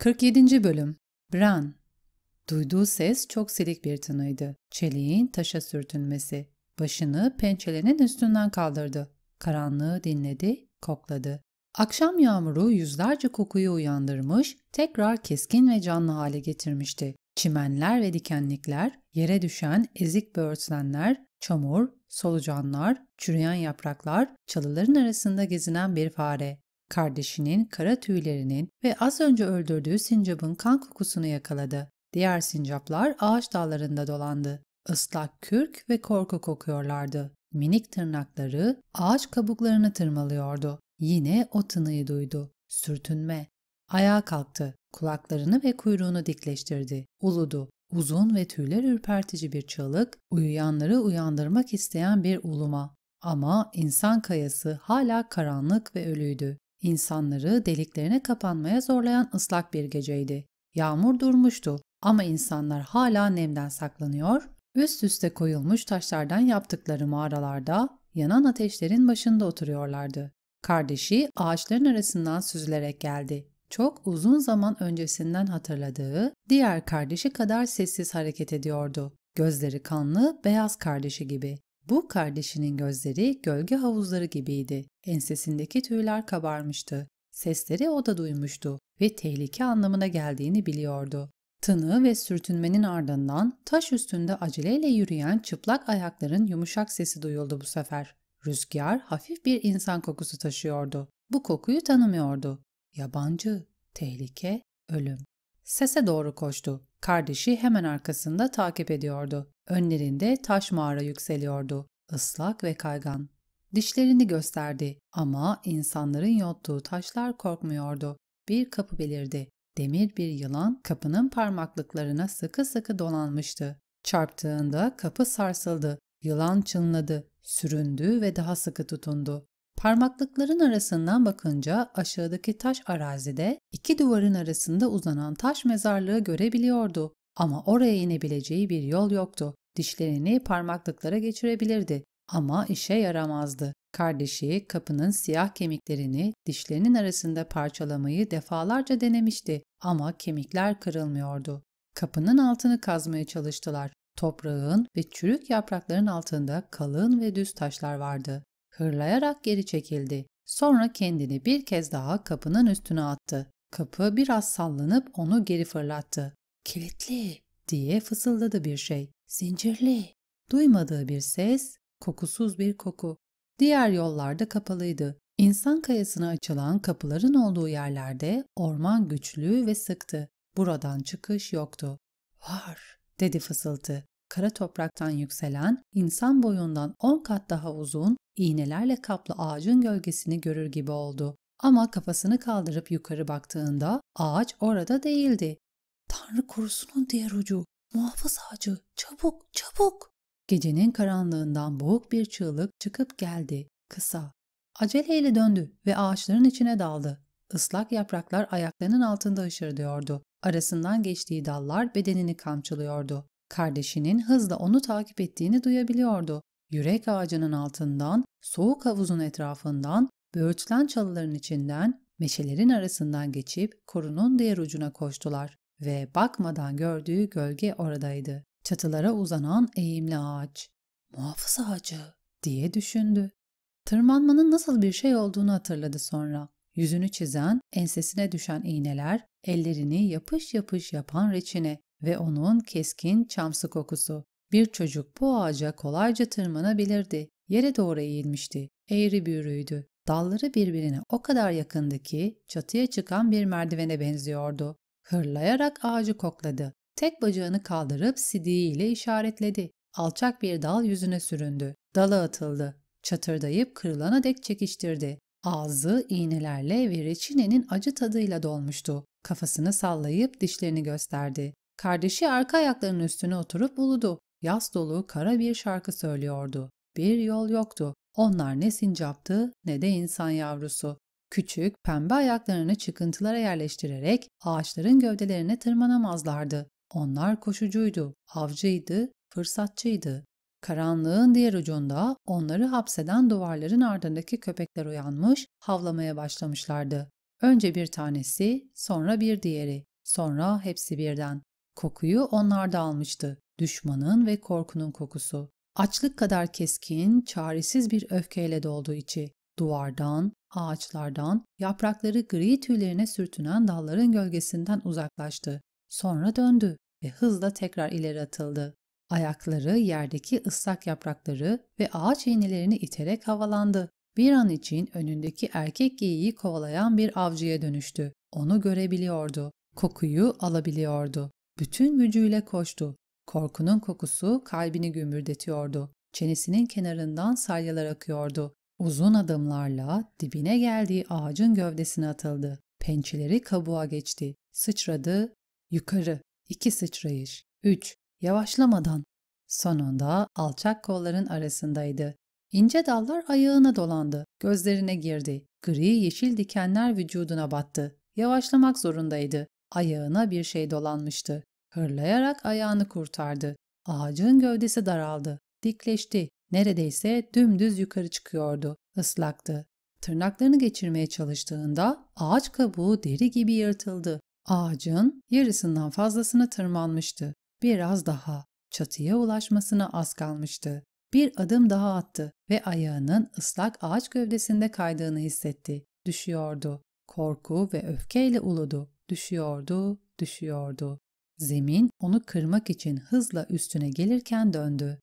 47. Bölüm Bran Duyduğu ses çok silik bir tınıydı. Çeliğin taşa sürtünmesi. Başını pençelerinin üstünden kaldırdı. Karanlığı dinledi, kokladı. Akşam yağmuru yüzlerce kokuyu uyandırmış, tekrar keskin ve canlı hale getirmişti. Çimenler ve dikenlikler, yere düşen ezik böğürtlenler, çamur, solucanlar, çürüyen yapraklar, çalıların arasında gezinen bir fare. Kardeşinin kara tüylerinin ve az önce öldürdüğü sincapın kan kokusunu yakaladı. Diğer sincaplar ağaç dallarında dolandı. Islak kürk ve korku kokuyorlardı. Minik tırnakları ağaç kabuklarını tırmalıyordu. Yine o tınıyı duydu. Sürtünme. Ayağa kalktı. Kulaklarını ve kuyruğunu dikleştirdi. Uludu. Uzun ve tüyler ürpertici bir çığlık, uyuyanları uyandırmak isteyen bir uluma. Ama insan kayası hala karanlık ve ölüydü. İnsanları deliklerine kapanmaya zorlayan ıslak bir geceydi. Yağmur durmuştu ama insanlar hala nemden saklanıyor, üst üste koyulmuş taşlardan yaptıkları mağaralarda yanan ateşlerin başında oturuyorlardı. Kardeşi ağaçların arasından süzülerek geldi. Çok uzun zaman öncesinden hatırladığı diğer kardeşi kadar sessiz hareket ediyordu. Gözleri kanlı, beyaz kardeşi gibi. Bu kardeşinin gözleri gölge havuzları gibiydi. Ensesindeki tüyler kabarmıştı. Sesleri o da duymuştu ve tehlike anlamına geldiğini biliyordu. Tını ve sürtünmenin ardından taş üstünde aceleyle yürüyen çıplak ayakların yumuşak sesi duyuldu bu sefer. Rüzgar hafif bir insan kokusu taşıyordu. Bu kokuyu tanımıyordu. Yabancı, tehlike, ölüm. Sese doğru koştu. Kardeşi hemen arkasında takip ediyordu. Önlerinde taş mağara yükseliyordu. Islak ve kaygan. Dişlerini gösterdi ama insanların yottuğu taşlar korkmuyordu. Bir kapı belirdi. Demir bir yılan kapının parmaklıklarına sıkı sıkı dolanmıştı. Çarptığında kapı sarsıldı. Yılan çınladı, süründü ve daha sıkı tutundu. Parmaklıkların arasından bakınca aşağıdaki taş arazide iki duvarın arasında uzanan taş mezarlığı görebiliyordu. Ama oraya inebileceği bir yol yoktu. Dişlerini parmaklıklara geçirebilirdi ama işe yaramazdı. Kardeşi kapının siyah kemiklerini dişlerinin arasında parçalamayı defalarca denemişti ama kemikler kırılmıyordu. Kapının altını kazmaya çalıştılar. Toprağın ve çürük yaprakların altında kalın ve düz taşlar vardı. Hırlayarak geri çekildi. Sonra kendini bir kez daha kapının üstüne attı. Kapı biraz sallanıp onu geri fırlattı. Kilitli diye fısıldadı bir şey. Zincirli. Duymadığı bir ses, kokusuz bir koku. Diğer yollarda kapalıydı. İnsan kayasına açılan kapıların olduğu yerlerde orman güçlü ve sıktı. Buradan çıkış yoktu. Var, dedi fısıltı kara topraktan yükselen, insan boyundan 10 kat daha uzun, iğnelerle kaplı ağacın gölgesini görür gibi oldu. Ama kafasını kaldırıp yukarı baktığında ağaç orada değildi. Tanrı korusunun diğer ucu, muhafız ağacı, çabuk, çabuk! Gecenin karanlığından boğuk bir çığlık çıkıp geldi, kısa. Aceleyle döndü ve ağaçların içine daldı. Islak yapraklar ayaklarının altında hışırdıyordu. Arasından geçtiği dallar bedenini kamçılıyordu. Kardeşinin hızla onu takip ettiğini duyabiliyordu. Yürek ağacının altından, soğuk havuzun etrafından, böğürtlen çalıların içinden, meşelerin arasından geçip korunun diğer ucuna koştular ve bakmadan gördüğü gölge oradaydı. Çatılara uzanan eğimli ağaç. Muhafız ağacı diye düşündü. Tırmanmanın nasıl bir şey olduğunu hatırladı sonra. Yüzünü çizen, ensesine düşen iğneler, ellerini yapış yapış yapan reçine, ve onun keskin çamsı kokusu. Bir çocuk bu ağaca kolayca tırmanabilirdi. Yere doğru eğilmişti. Eğri büğrüydü. Dalları birbirine o kadar yakındı ki çatıya çıkan bir merdivene benziyordu. Hırlayarak ağacı kokladı. Tek bacağını kaldırıp sidiğiyle işaretledi. Alçak bir dal yüzüne süründü. Dala atıldı. Çatırdayıp kırılana dek çekiştirdi. Ağzı iğnelerle ve reçinenin acı tadıyla dolmuştu. Kafasını sallayıp dişlerini gösterdi. Kardeşi arka ayaklarının üstüne oturup uludu. Yaz dolu kara bir şarkı söylüyordu. Bir yol yoktu. Onlar ne sincaptı ne de insan yavrusu. Küçük, pembe ayaklarını çıkıntılara yerleştirerek ağaçların gövdelerine tırmanamazlardı. Onlar koşucuydu, avcıydı, fırsatçıydı. Karanlığın diğer ucunda onları hapseden duvarların ardındaki köpekler uyanmış, havlamaya başlamışlardı. Önce bir tanesi, sonra bir diğeri, sonra hepsi birden. Kokuyu onlar da almıştı. Düşmanın ve korkunun kokusu. Açlık kadar keskin, çaresiz bir öfkeyle doldu içi. Duvardan, ağaçlardan, yaprakları gri tüylerine sürtünen dalların gölgesinden uzaklaştı. Sonra döndü ve hızla tekrar ileri atıldı. Ayakları yerdeki ıslak yaprakları ve ağaç iğnelerini iterek havalandı. Bir an için önündeki erkek geyiği kovalayan bir avcıya dönüştü. Onu görebiliyordu, kokuyu alabiliyordu. Bütün gücüyle koştu. Korkunun kokusu kalbini gümbürdetiyordu. Çenesinin kenarından salyalar akıyordu. Uzun adımlarla dibine geldiği ağacın gövdesine atıldı. Pençeleri kabuğa geçti. Sıçradı. Yukarı. İki sıçrayış. Üç. Yavaşlamadan. Sonunda alçak kolların arasındaydı. İnce dallar ayağına dolandı. Gözlerine girdi. Gri yeşil dikenler vücuduna battı. Yavaşlamak zorundaydı. Ayağına bir şey dolanmıştı. Hırlayarak ayağını kurtardı. Ağacın gövdesi daraldı. Dikleşti. Neredeyse dümdüz yukarı çıkıyordu. Islaktı. Tırnaklarını geçirmeye çalıştığında ağaç kabuğu deri gibi yırtıldı. Ağacın yarısından fazlasını tırmanmıştı. Biraz daha. Çatıya ulaşmasına az kalmıştı. Bir adım daha attı ve ayağının ıslak ağaç gövdesinde kaydığını hissetti. Düşüyordu. Korku ve öfkeyle uludu. Düşüyordu, düşüyordu. Zemin onu kırmak için hızla üstüne gelirken döndü.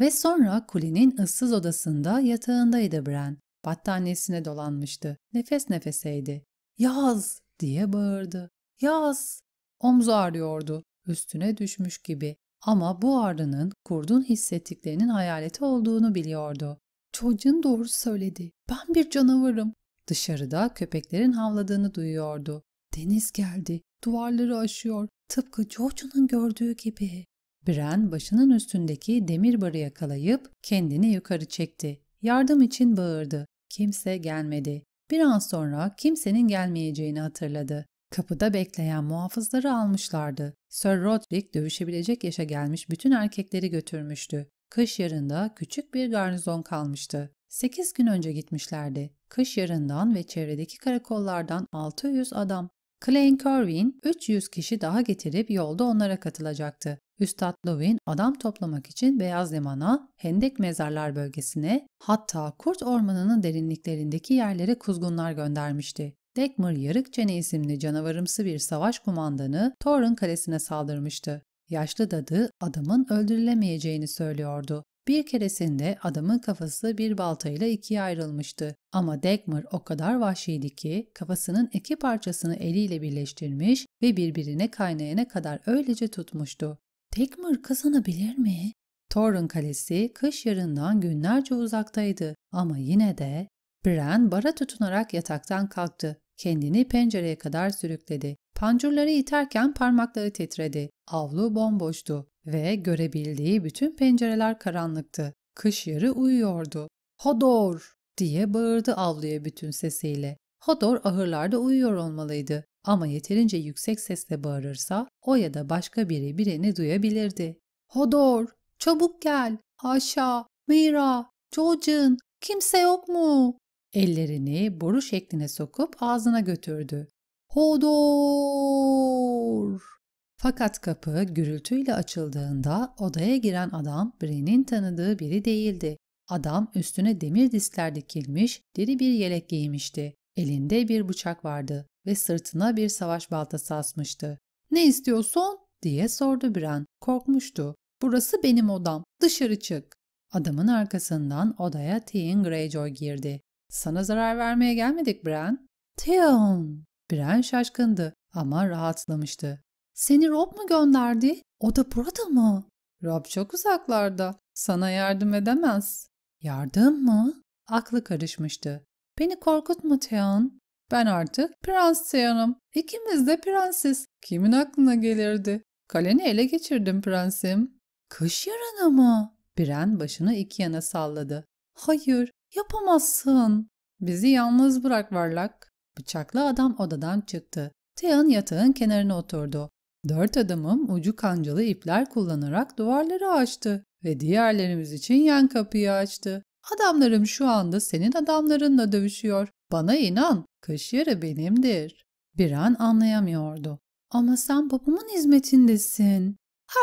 Ve sonra kulenin ıssız odasında yatağındaydı Bren. Battaniyesine dolanmıştı. Nefes nefeseydi. Yaz! diye bağırdı. Yaz! Omzu ağrıyordu. Üstüne düşmüş gibi. Ama bu ağrının kurdun hissettiklerinin hayaleti olduğunu biliyordu. Çocuğun doğru söyledi. Ben bir canavarım. Dışarıda köpeklerin havladığını duyuyordu. Deniz geldi. Duvarları aşıyor. Tıpkı George'un gördüğü gibi. Bren başının üstündeki demir barı yakalayıp kendini yukarı çekti. Yardım için bağırdı. Kimse gelmedi. Bir an sonra kimsenin gelmeyeceğini hatırladı. Kapıda bekleyen muhafızları almışlardı. Sir Roderick dövüşebilecek yaşa gelmiş bütün erkekleri götürmüştü. Kış yarında küçük bir garnizon kalmıştı. Sekiz gün önce gitmişlerdi. Kış yarından ve çevredeki karakollardan 600 adam Clayne Corwin 300 kişi daha getirip yolda onlara katılacaktı. Üstad Lovin adam toplamak için Beyaz Liman'a, Hendek Mezarlar bölgesine, hatta Kurt Ormanı'nın derinliklerindeki yerlere kuzgunlar göndermişti. Dekmer Yarıkçene isimli canavarımsı bir savaş kumandanı Thorin kalesine saldırmıştı. Yaşlı dadı adamın öldürülemeyeceğini söylüyordu. Bir keresinde adamın kafası bir baltayla ikiye ayrılmıştı. Ama Dagmar o kadar vahşiydi ki kafasının iki parçasını eliyle birleştirmiş ve birbirine kaynayana kadar öylece tutmuştu. Dagmar kazanabilir mi? Torun Kalesi kış yarından günlerce uzaktaydı ama yine de Bren bara tutunarak yataktan kalktı. Kendini pencereye kadar sürükledi. Pancurları iterken parmakları titredi. Avlu bomboştu ve görebildiği bütün pencereler karanlıktı. Kış yarı uyuyordu. Hodor! diye bağırdı avluya bütün sesiyle. Hodor ahırlarda uyuyor olmalıydı ama yeterince yüksek sesle bağırırsa o ya da başka biri birini duyabilirdi. Hodor! Çabuk gel! Aşağı! Mira! Çocuğun! Kimse yok mu? Ellerini boru şekline sokup ağzına götürdü. Hodor! Fakat kapı gürültüyle açıldığında odaya giren adam Bren'in tanıdığı biri değildi. Adam üstüne demir diskler dikilmiş, deri bir yelek giymişti. Elinde bir bıçak vardı ve sırtına bir savaş baltası asmıştı. ''Ne istiyorsun?'' diye sordu Bren. Korkmuştu. ''Burası benim odam. Dışarı çık.'' Adamın arkasından odaya Theon Greyjoy girdi. ''Sana zarar vermeye gelmedik Bren.'' ''Theon!'' Bren şaşkındı ama rahatlamıştı. Seni Rob mu gönderdi? O da burada mı? Rob çok uzaklarda. Sana yardım edemez. Yardım mı? Aklı karışmıştı. Beni korkutma Teon. Ben artık Prens Teon'um. İkimiz de prensiz. Kimin aklına gelirdi? Kaleni ele geçirdim prensim. Kış yarana mı? Biren başını iki yana salladı. Hayır, yapamazsın. Bizi yalnız bırak varlak. Bıçaklı adam odadan çıktı. Teon yatağın kenarına oturdu. Dört adamım ucu kancalı ipler kullanarak duvarları açtı ve diğerlerimiz için yan kapıyı açtı. Adamlarım şu anda senin adamlarınla dövüşüyor. Bana inan, kış yarı benimdir. Bir an anlayamıyordu. Ama sen babamın hizmetindesin.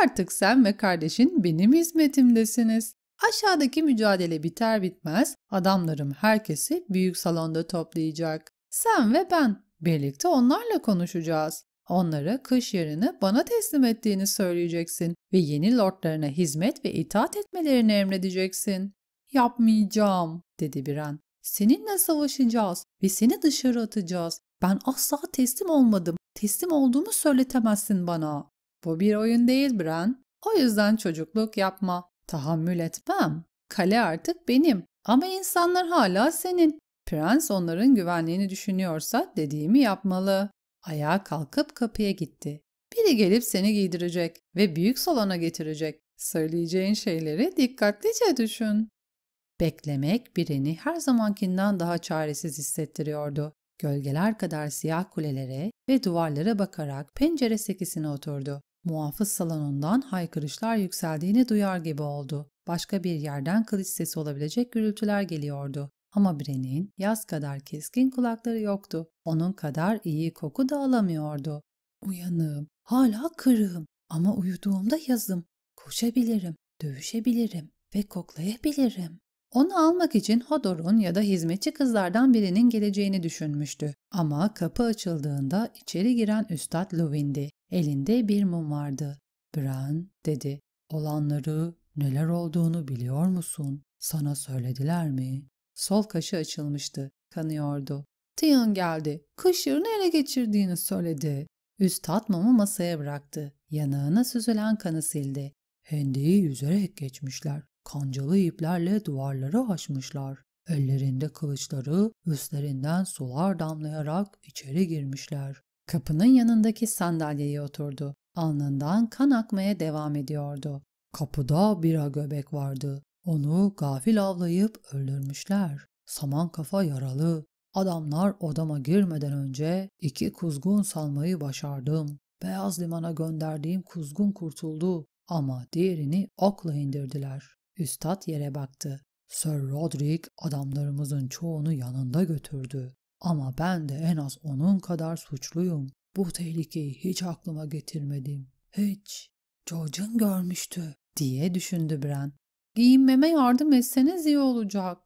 Artık sen ve kardeşin benim hizmetimdesiniz. Aşağıdaki mücadele biter bitmez adamlarım herkesi büyük salonda toplayacak. Sen ve ben birlikte onlarla konuşacağız. Onlara kış yarını bana teslim ettiğini söyleyeceksin ve yeni lordlarına hizmet ve itaat etmelerini emredeceksin. Yapmayacağım, dedi Biren. Seninle savaşacağız ve seni dışarı atacağız. Ben asla teslim olmadım. Teslim olduğumu söyletemezsin bana. Bu bir oyun değil Bren. O yüzden çocukluk yapma. Tahammül etmem. Kale artık benim. Ama insanlar hala senin. Prens onların güvenliğini düşünüyorsa dediğimi yapmalı. Ayağa kalkıp kapıya gitti. Biri gelip seni giydirecek ve büyük salona getirecek. Söyleyeceğin şeyleri dikkatlice düşün. Beklemek birini her zamankinden daha çaresiz hissettiriyordu. Gölgeler kadar siyah kulelere ve duvarlara bakarak pencere sekisine oturdu. Muhafız salonundan haykırışlar yükseldiğini duyar gibi oldu. Başka bir yerden kılıç sesi olabilecek gürültüler geliyordu. Ama Bren'in yaz kadar keskin kulakları yoktu. Onun kadar iyi koku da alamıyordu. Uyanığım, hala kırığım ama uyuduğumda yazım. Koşabilirim, dövüşebilirim ve koklayabilirim. Onu almak için Hodor'un ya da hizmetçi kızlardan birinin geleceğini düşünmüştü. Ama kapı açıldığında içeri giren Üstad Lewin'di. Elinde bir mum vardı. Bran dedi. Olanları, neler olduğunu biliyor musun? Sana söylediler mi? Sol kaşı açılmıştı, kanıyordu. Tian geldi, kış ele geçirdiğini söyledi. Üstad mumu masaya bıraktı. Yanağına süzülen kanı sildi. Hendeyi yüzerek geçmişler. Kancalı iplerle duvarları aşmışlar. Ellerinde kılıçları, üstlerinden sular damlayarak içeri girmişler. Kapının yanındaki sandalyeye oturdu. Alnından kan akmaya devam ediyordu. Kapıda bira göbek vardı. Onu gafil avlayıp öldürmüşler. Saman kafa yaralı. Adamlar odama girmeden önce iki kuzgun salmayı başardım. Beyaz limana gönderdiğim kuzgun kurtuldu ama diğerini okla indirdiler. Üstad yere baktı. Sir Roderick adamlarımızın çoğunu yanında götürdü. Ama ben de en az onun kadar suçluyum. Bu tehlikeyi hiç aklıma getirmedim. Hiç. George'un görmüştü diye düşündü Bren. Giyinmeme yardım etseniz iyi olacak.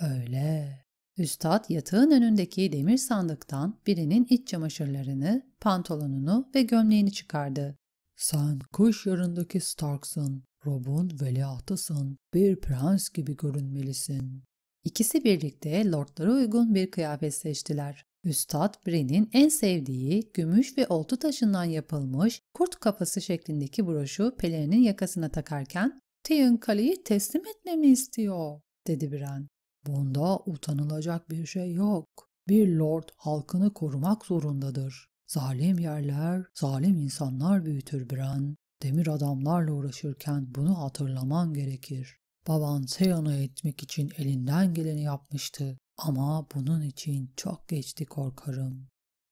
Öyle. Üstad yatağın önündeki demir sandıktan birinin iç çamaşırlarını, pantolonunu ve gömleğini çıkardı. Sen kuş yarındaki Stark'sın. Rob'un veliahtısın. Bir prens gibi görünmelisin. İkisi birlikte lordlara uygun bir kıyafet seçtiler. Üstad, Bren'in en sevdiği gümüş ve oltu taşından yapılmış kurt kafası şeklindeki broşu pelerinin yakasına takarken Ty'in kaleyi teslim etmemi istiyor, dedi Bren. Bunda utanılacak bir şey yok. Bir lord halkını korumak zorundadır. Zalim yerler, zalim insanlar büyütür Bren. Demir adamlarla uğraşırken bunu hatırlaman gerekir. Baban Seyon'u etmek için elinden geleni yapmıştı. Ama bunun için çok geçti korkarım.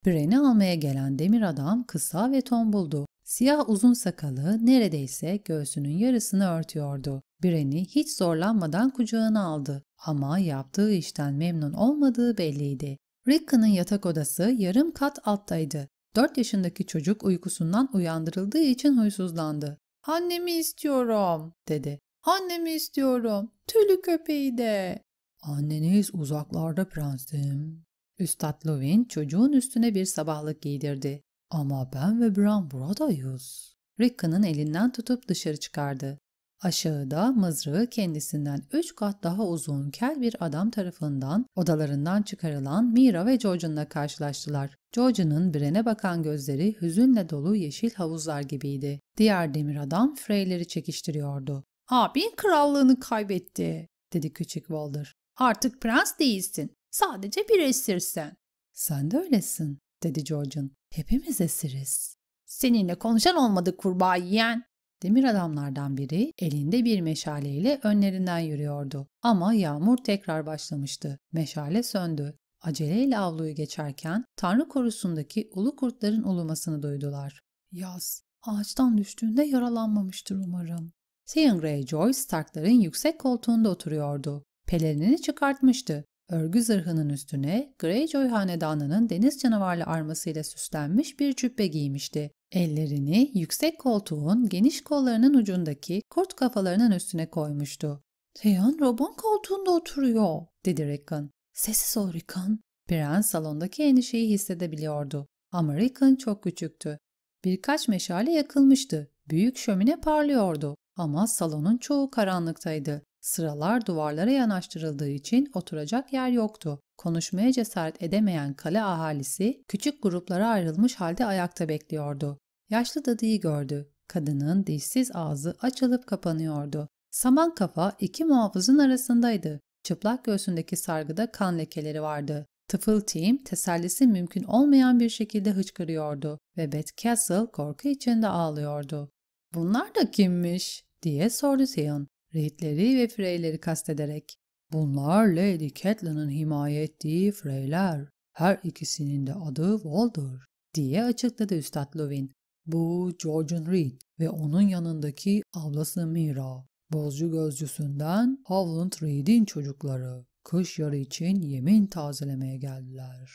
Bren'i almaya gelen demir adam kısa ve tombuldu. Siyah uzun sakalı neredeyse göğsünün yarısını örtüyordu. Bren'i hiç zorlanmadan kucağına aldı ama yaptığı işten memnun olmadığı belliydi. Ricka'nın yatak odası yarım kat alttaydı. 4 yaşındaki çocuk uykusundan uyandırıldığı için huysuzlandı. "Annemi istiyorum." dedi. "Annemi istiyorum. Tülü köpeği de." "Anneniz uzaklarda prensim." Üstad Lovin çocuğun üstüne bir sabahlık giydirdi. Ama ben ve Bran buradayız. Ricka'nın elinden tutup dışarı çıkardı. Aşağıda mızrağı kendisinden üç kat daha uzun kel bir adam tarafından odalarından çıkarılan Mira ve George'unla karşılaştılar. George'unun Bren'e bakan gözleri hüzünle dolu yeşil havuzlar gibiydi. Diğer demir adam Freyleri çekiştiriyordu. Abin krallığını kaybetti, dedi küçük Walder. Artık prens değilsin, sadece bir esirsen. Sen de öylesin, dedi George'un. Hepimiz esiriz. Seninle konuşan olmadı kurbağa yiyen. Demir adamlardan biri elinde bir meşaleyle önlerinden yürüyordu. Ama yağmur tekrar başlamıştı. Meşale söndü. Aceleyle avluyu geçerken Tanrı korusundaki ulu kurtların ulumasını duydular. Yaz, ağaçtan düştüğünde yaralanmamıştır umarım. Theon Greyjoy Starkların yüksek koltuğunda oturuyordu. Pelerinini çıkartmıştı Örgü zırhının üstüne Greyjoy hanedanının deniz canavarlı armasıyla süslenmiş bir cübbe giymişti. Ellerini yüksek koltuğun geniş kollarının ucundaki kurt kafalarının üstüne koymuştu. Theon Rob'un koltuğunda oturuyor, dedi Rickon. Sessiz ol Rickon. Prens salondaki endişeyi hissedebiliyordu. Ama Rickon çok küçüktü. Birkaç meşale yakılmıştı. Büyük şömine parlıyordu. Ama salonun çoğu karanlıktaydı. Sıralar duvarlara yanaştırıldığı için oturacak yer yoktu. Konuşmaya cesaret edemeyen kale ahalisi küçük gruplara ayrılmış halde ayakta bekliyordu. Yaşlı dadıyı gördü. Kadının dişsiz ağzı açılıp kapanıyordu. Saman kafa iki muhafızın arasındaydı. Çıplak göğsündeki sargıda kan lekeleri vardı. Tıfıl Tim tesellisi mümkün olmayan bir şekilde hıçkırıyordu ve Beth Castle korku içinde ağlıyordu. ''Bunlar da kimmiş?'' diye sordu Theon. Reedleri ve Freyleri kastederek. Bunlar Lady Catelyn'ın himaye ettiği Freyler. Her ikisinin de adı Walder diye açıkladı Üstad Lovin. Bu Georgian Reed ve onun yanındaki ablası Mira. Bozcu gözcüsünden Howland Reed'in çocukları. Kış yarı için yemin tazelemeye geldiler.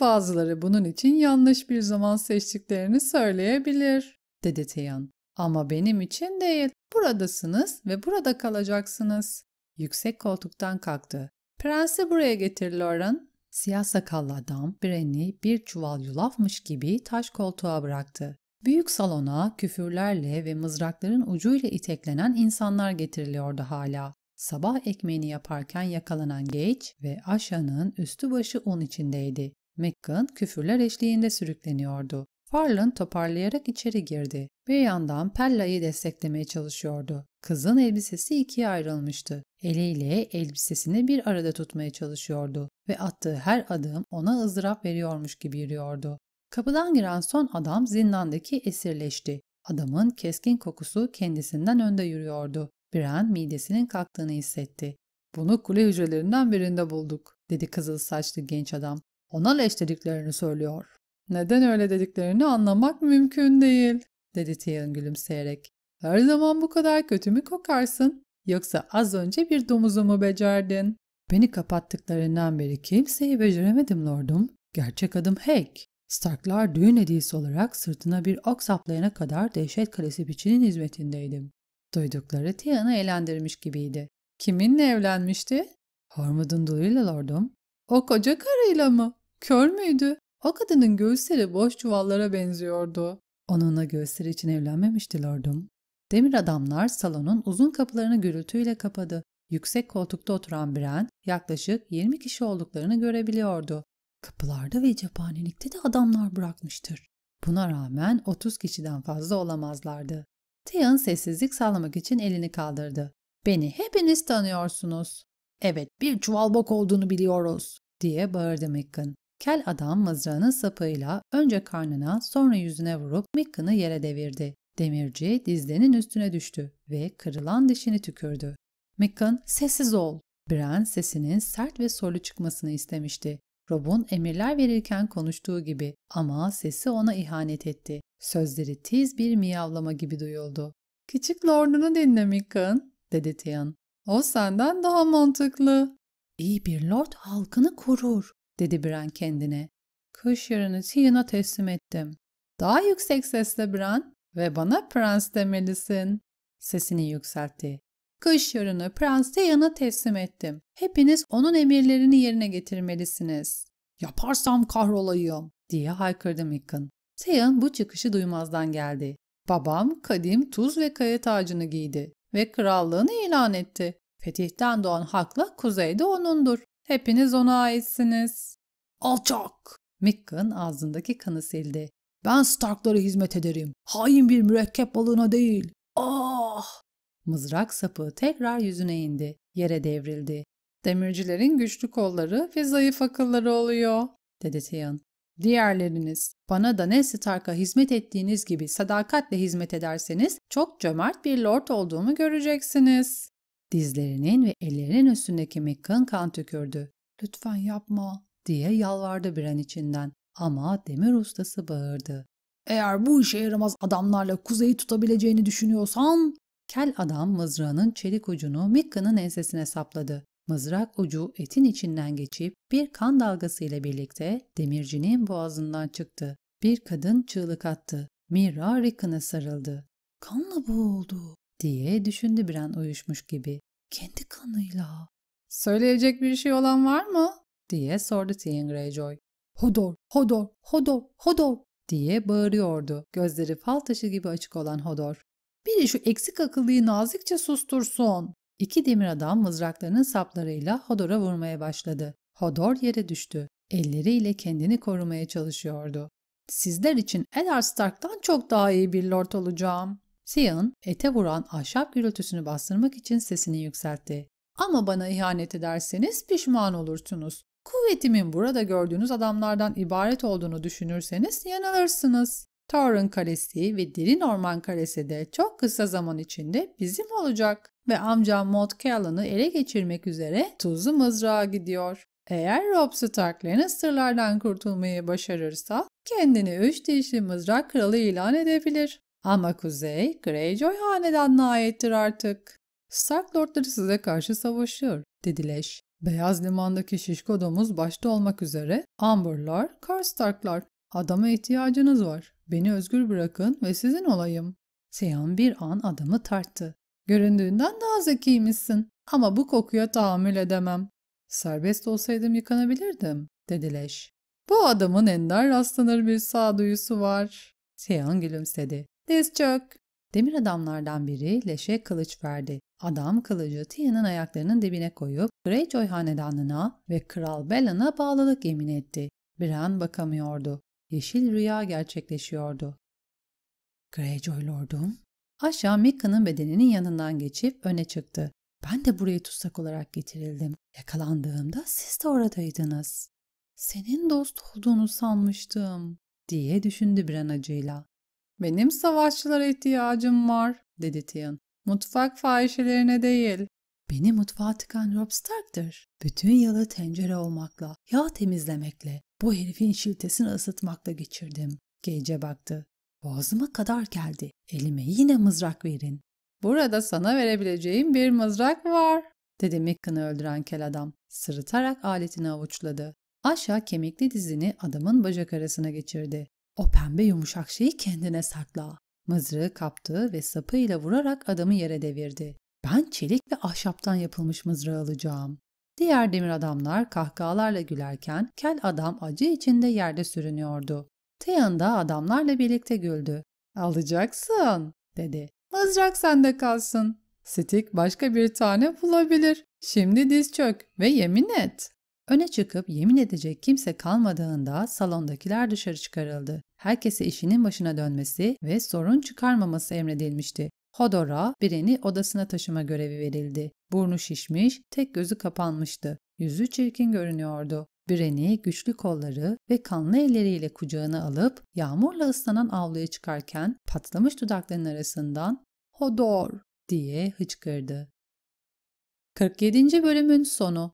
Bazıları bunun için yanlış bir zaman seçtiklerini söyleyebilir, dedi Teyan. Ama benim için değil. Buradasınız ve burada kalacaksınız. Yüksek koltuktan kalktı. Prensi buraya getir Lauren. Siyah sakallı adam Bren'i bir çuval yulafmış gibi taş koltuğa bıraktı. Büyük salona küfürlerle ve mızrakların ucuyla iteklenen insanlar getiriliyordu hala. Sabah ekmeğini yaparken yakalanan Geç ve Aşa'nın üstü başı un içindeydi. Mekkan küfürler eşliğinde sürükleniyordu. Farlan toparlayarak içeri girdi. Bir yandan Pella'yı desteklemeye çalışıyordu. Kızın elbisesi ikiye ayrılmıştı. Eliyle elbisesini bir arada tutmaya çalışıyordu ve attığı her adım ona ızdırap veriyormuş gibi yürüyordu. Kapıdan giren son adam zindandaki esirleşti. Adamın keskin kokusu kendisinden önde yürüyordu. Bren midesinin kalktığını hissetti. Bunu kule hücrelerinden birinde bulduk, dedi kızıl saçlı genç adam. Ona leş dediklerini söylüyor. Neden öyle dediklerini anlamak mümkün değil, dedi Tian gülümseyerek. Her zaman bu kadar kötü mü kokarsın? Yoksa az önce bir domuzu mu becerdin? Beni kapattıklarından beri kimseyi beceremedim lordum. Gerçek adım Hek. Starklar düğün hediyesi olarak sırtına bir ok saplayana kadar dehşet kalesi biçinin hizmetindeydim. Duydukları Tian'ı eğlendirmiş gibiydi. Kiminle evlenmişti? Hormud'un duyuyla lordum. O koca karıyla mı? Kör müydü? O kadının göğüsleri boş çuvallara benziyordu. Onunla göğüsleri için evlenmemişti lordum. Demir adamlar salonun uzun kapılarını gürültüyle kapadı. Yüksek koltukta oturan Bren yaklaşık 20 kişi olduklarını görebiliyordu. Kapılarda ve cephanelikte de adamlar bırakmıştır. Buna rağmen 30 kişiden fazla olamazlardı. Tian sessizlik sağlamak için elini kaldırdı. Beni hepiniz tanıyorsunuz. Evet bir çuval bok olduğunu biliyoruz diye bağırdı Mekken. Kel adam mızrağının sapıyla önce karnına sonra yüzüne vurup Mikkın'ı yere devirdi. Demirci dizlerinin üstüne düştü ve kırılan dişini tükürdü. Mikkın sessiz ol. Bren sesinin sert ve sorlu çıkmasını istemişti. Rob'un emirler verirken konuştuğu gibi ama sesi ona ihanet etti. Sözleri tiz bir miyavlama gibi duyuldu. Küçük lordunu dinle Mikkın, dedi Tian. O senden daha mantıklı. İyi bir lord halkını korur dedi Bren kendine. Kış yarını Tian'a teslim ettim. Daha yüksek sesle Bren ve bana prens demelisin. Sesini yükseltti. Kış yarını prens Tian'a teslim ettim. Hepiniz onun emirlerini yerine getirmelisiniz. Yaparsam kahrolayım diye haykırdı Mickon. Tian bu çıkışı duymazdan geldi. Babam kadim tuz ve kaya tacını giydi ve krallığını ilan etti. Fetihten doğan hakla kuzeyde onundur. Hepiniz ona aitsiniz. Alçak! Mikkın ağzındaki kanı sildi. Ben Stark'lara hizmet ederim. Hain bir mürekkep balığına değil. Ah! Mızrak sapı tekrar yüzüne indi. Yere devrildi. Demircilerin güçlü kolları ve zayıf akılları oluyor, dedi Theon. Diğerleriniz, bana da ne Stark'a hizmet ettiğiniz gibi sadakatle hizmet ederseniz çok cömert bir lord olduğumu göreceksiniz. Dizlerinin ve ellerinin üstündeki Mick'ın kan tükürdü. Lütfen yapma diye yalvardı bir an içinden ama demir ustası bağırdı. Eğer bu işe yaramaz adamlarla kuzeyi tutabileceğini düşünüyorsan... Kel adam mızrağının çelik ucunu Mikka'nın ensesine sapladı. Mızrak ucu etin içinden geçip bir kan dalgası ile birlikte demircinin boğazından çıktı. Bir kadın çığlık attı. Mira Rickon'a sarıldı. Kanla boğuldu diye düşündü bir an uyuşmuş gibi. Kendi kanıyla. Söyleyecek bir şey olan var mı? diye sordu Tyrion Greyjoy. Hodor, Hodor, Hodor, Hodor diye bağırıyordu. Gözleri fal taşı gibi açık olan Hodor. Biri şu eksik akıllıyı nazikçe sustursun. İki demir adam mızraklarının saplarıyla Hodor'a vurmaya başladı. Hodor yere düştü. Elleriyle kendini korumaya çalışıyordu. Sizler için Elar Stark'tan çok daha iyi bir lord olacağım Sion, ete vuran ahşap gürültüsünü bastırmak için sesini yükseltti. Ama bana ihanet ederseniz pişman olursunuz. Kuvvetimin burada gördüğünüz adamlardan ibaret olduğunu düşünürseniz yanılırsınız. Torun Kalesi ve Derin Orman Kalesi de çok kısa zaman içinde bizim olacak ve amcam Mont Callan'ı ele geçirmek üzere tuzlu mızrağa gidiyor. Eğer Robb Stark Lannister'lardan kurtulmayı başarırsa kendini üç dişli mızrak kralı ilan edebilir. Ama Kuzey, Greyjoy hanedanına aittir artık. Stark lordları size karşı savaşıyor, dedi Leş. Beyaz limandaki şişko domuz başta olmak üzere Amber'lar, Karstark'lar. Adama ihtiyacınız var. Beni özgür bırakın ve sizin olayım. Seyhan bir an adamı tarttı. Göründüğünden daha zekiymişsin ama bu kokuya tahammül edemem. Serbest olsaydım yıkanabilirdim, dedi Leş. Bu adamın ender rastlanır bir sağduyusu var. Seyhan gülümsedi. Diz çök. Demir adamlardan biri leşe kılıç verdi. Adam kılıcı Tia'nın ayaklarının dibine koyup Greyjoy Hanedanına ve Kral Bellan'a bağlılık yemin etti. Bran bakamıyordu. Yeşil rüya gerçekleşiyordu. Greyjoy lordum. Aşağı Mika'nın bedeninin yanından geçip öne çıktı. Ben de buraya tutsak olarak getirildim. Yakalandığımda siz de oradaydınız. Senin dost olduğunu sanmıştım diye düşündü Bran acıyla. Benim savaşçılara ihtiyacım var, dedi Tian. Mutfak fahişelerine değil. Beni mutfağa tıkan Rob Stark'tır. Bütün yılı tencere olmakla, yağ temizlemekle, bu herifin şiltesini ısıtmakla geçirdim. Gece baktı. Boğazıma kadar geldi. Elime yine mızrak verin. Burada sana verebileceğim bir mızrak var, dedi Mickin'i öldüren kel adam. Sırıtarak aletini avuçladı. Aşağı kemikli dizini adamın bacak arasına geçirdi. O pembe yumuşak şeyi kendine sakla. Mızrağı kaptı ve sapıyla vurarak adamı yere devirdi. Ben çelik ve ahşaptan yapılmış mızrağı alacağım. Diğer demir adamlar kahkahalarla gülerken kel adam acı içinde yerde sürünüyordu. Teyan da adamlarla birlikte güldü. Alacaksın dedi. Mızrak sende kalsın. Stik başka bir tane bulabilir. Şimdi diz çök ve yemin et. Öne çıkıp yemin edecek kimse kalmadığında salondakiler dışarı çıkarıldı. Herkese işinin başına dönmesi ve sorun çıkarmaması emredilmişti. Hodor'a Biren'i odasına taşıma görevi verildi. Burnu şişmiş, tek gözü kapanmıştı. Yüzü çirkin görünüyordu. Biren'i güçlü kolları ve kanlı elleriyle kucağına alıp yağmurla ıslanan avluya çıkarken patlamış dudaklarının arasından ''Hodor!'' diye hıçkırdı. 47. bölümün sonu